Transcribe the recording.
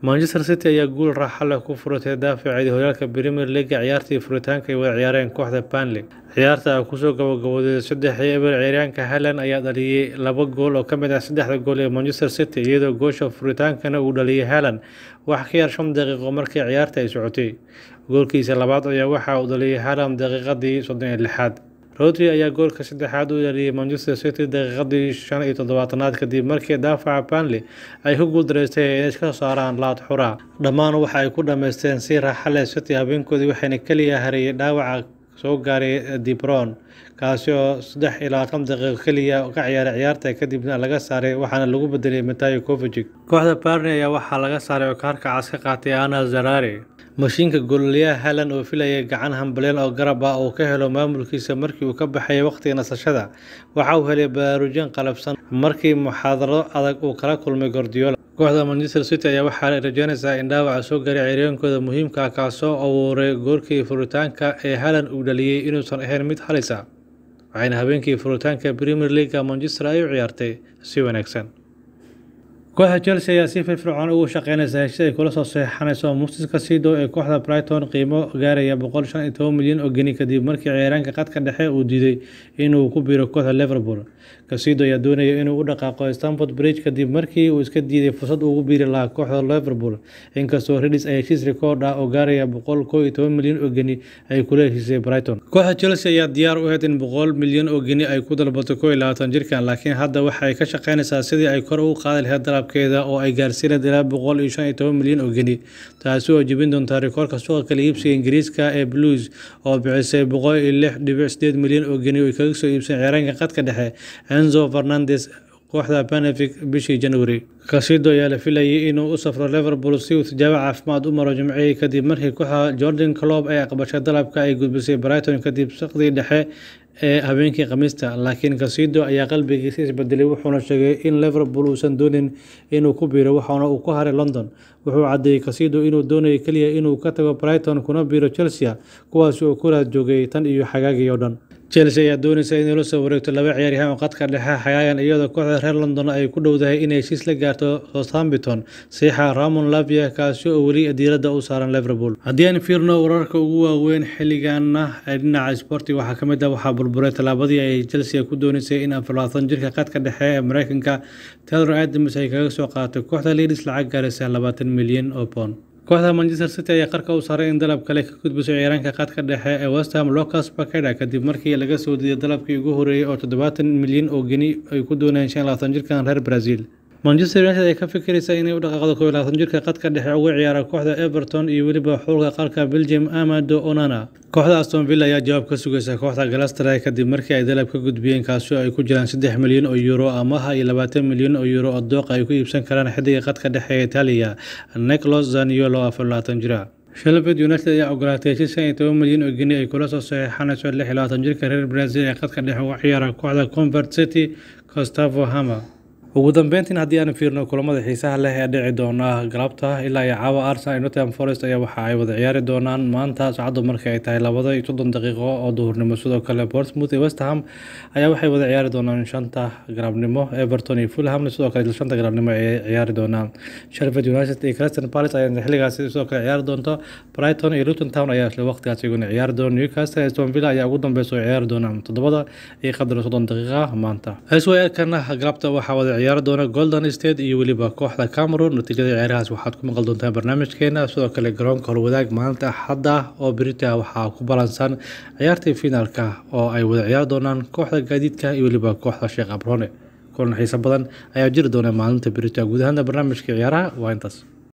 manchester city ayaa guul raaxa leh ku furatay daafaceedii horyaalka premier leaga ciyaartii furitaanka ay wada ciyaareen kooxda banley ciyaarta ah kusoo gabagaboodeeday saddexii eber ciyaaryaanka halland ayaa dhaliyey laba gool oo ka mid ah saddexda gool ee manchester city iyadoo goosha furitaankana uu dhaliyay halland wax ka yar shan daqiiqo markii ciyaarta ay socotay goolkiisa labaad ayaa waxa uu dhaliyay halland daqiiqadii soddon iyo lixaad rodri ayaa goolka saddexaad u yariyay manchester city daqiiqadii shan iyo toddobaatanaad kadib markii daafaca banley ay ku guuldareystay inay iska saaraan laad xura dhammaan waxa ay ku dhammaysteen si raaxa city habeenkoodii waxayna keliya hariyey dhaawaca soo gaaray dibron kaasi oo saddex iyo labaatan daqiiqo keliya ka ciyaaray ciyaarta kadibna laga saaray waxaana lagu bedelay matayo covijig kooxda barney ayaa waxaa laga saaray oo kaarka cas ka qaatay ana zarari Mashiinka gololaha halan oo filaya gacan hambaleen oo garab ah uu ka helo maamulkiisa markii uu ka baxay waqtiga nasashada, waxa uu helay baraarujin qalabsan markii muxaadarado adag uu kala kulmay gordiola Kooxda Manchester City ayaa waxaa rajeynaysaa in dhaawaca soo gaaray ciryaankooda muhiimka ah kaasoo abuuray goolkii furitaanka ee halan uu dhaliyey inuusan ahayn mid halis ah, waxayna habeenkii furitaanka Premier League Manchester ay u ciyaartay si wanaagsan kooxda chelsea ayaa si firfircoon ugu shaqeynaysa heshii ay kula soo seexanayso muusiska casido ee kooxda brighton qiimo gaaraya boqol shan iyo toban milyan oo geni kadib markii ciyaaraanka khadka dhexe uu diiday inuu ku biiro kooxda liverpool kasido ayaa doonaya inuu u dhaqaaqo stanford bridge kadib markii uu iska diiday fursad ugu biiri lahaa kooxda liverpool inkastoo redis ay heshiis rikoodh ah oo gaaraya boqol koo iyo toban milyan oo geni ay kula heshiisay brighton kooxda chelsea ayaa diyaar u ahayd in boqol milyan oo geni ay ku dalbato koo iyo labaatan jirkan laakiin hadda waxaay ka shaqeynaysaa sidii ay kor ugu qaadi lahayd dalab alaabkeeda oo ay gaarsiinad ilaa boqol iyo shan iyo toban milyan oo geni taasi oo jebin doontaa rikoorka suuqa kala iibsiga ingiriiska ee blues oo bixisay boqol iyo lix dhibic sideed milyan oo geni oo kaga soo iibsan ciyaaraanka khadka dhexe enzo fernandes kooxda benefic bishii januari kasido ayaa la filayay inuu u safro liverpool si uu tijaabo caafimaad u maro jimcihii kadib markii kooxa jordan clob ay aqbashay dalabka ay gudbisay brighton kadib sakhdii dhexe ee habeenkii khamiista laakiin kasido ayaa qalbigiisa isbedelay wuxuuna sheegay in liverpool uusan doonin inuu ku biiro waxaana uu ku haray london wuxuu caddeeyey kasido inuu doonayay keliya inuu ka tago brighton kuna biiro chelsea kuwaasi oo ku raad joogay tan iyo xagaagii oo dhan chelsea ayaa dooneysa inay la soo wareegto laba ciyaaryahan oo qadka dhexe xayaayan iyadoo kooxda reer london ay ku dhowdahay inay shiis la gaarto southambiton seixa ramon lavia kaasi oo weli diiradda u saaran liverpool haddii aan fiirno wararka ugu waaweyn xilligaana ee dhinaca sporti waxaa ka mid ah waxaa burburay tallaabadii ay chelsea ku doonaysay in afalaatan jirka qadka dhexe ee mareykanka taylor adams ay kaga soo qaadatay kooxda leedis lacag gaaraysa labaatan milyan oo pound kooxda manchester city ayaa qarka u saaray in dalab kale ka gudbiso ciyaaraanka qaadka dhexe ee westham locas bakeda kadib markii laga soo diiday dalabkii ugu horeeyey oo toddobaatan milyan oo geni ay ku doonayeen shan labaatan jirkan reer brazil manchester united ayaa ka fikiraysa inay u dhaqaaqdo koob iyo labaatan jirka qadka dhexe uga ciyaara kooxda everton iyo weliba xulka qarka belgium amado onana kooxda aston villa ayaa jawaab ka sugaysa kooxda galastara kadib markii ay dalab ka gudbiyeen kaasi oo ay ku jiraan saddex milyan oo yuuro amaha iyo labaatan milyan oo yuuro oo dooqa ay ku iibsan karaan xidiga qadka dhexe ee italiya nicolos zaniolo afar iyo labaatan jira shelved united ayaa ogolaatay shishan iyo toban milyan oo geni ay kula soo saxeexanayso lix iyo labaatan jirka reer brazil ee qadka dhexe uga ciyaara kooxda convert city costavo hama ugu dambeyntiin haddii aan fiirno kulamada xiisaha leh ee dhici doona galabta ilaa iyo caawa arsenal nottingham forest ayaa waxa ay wada ciyaari doonaan maanta saacaddu marka ay tahay labada iyo soddon daqiiqo oo duhurnimo sidoo kale portsmouth iyo westham ayaa waxay wada ciyaari doonaan shanta garabnimo everton iyo fulham sidoo kale shanta galabnimo ay ciyaari doonaan sheffield united iyo crystal palace ayaa xilligaas sidoo kale ciyaari doonta brighton iyo luton town ayaa isla waqtigaas iyaguna ciyaari doona newcastle iyo aston ayaa ugu dambeysa ciyaari doonaan toddobada iyo qadar soddon daqiiqa maanta hesweerkana galabta waxaa wada ciyaari doona golden state iyo weliba kooxda cameron natiijada ciyaarahaas waxaad ku maqal doontaan barnaamijkeena sidoo kale garoonka holwadaag maalinta axadda oo berita waxaa ku balansan ciyaartii finaalka oo ay wada ciyaar doonaan kooxda gaadiidka iyo weliba kooxda sheekh abroone kulan xiisa badan ayaa jiri doona maalinta berita guud ahaana barnaamijka ciyaaraha waa intaas